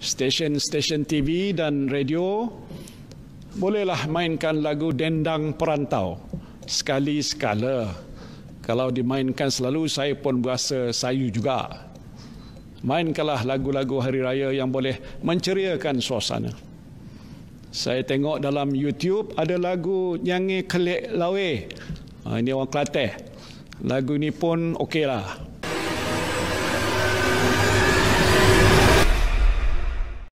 stesen-stesen TV dan radio bolehlah mainkan lagu dendang perantau sekali sekala kalau dimainkan selalu saya pun berasa sayu juga mainkanlah lagu-lagu hari raya yang boleh menceriakan suasana saya tengok dalam YouTube ada lagu nyanyi kelik lawe ha, ini orang Kelantan lagu ini pun okeylah okay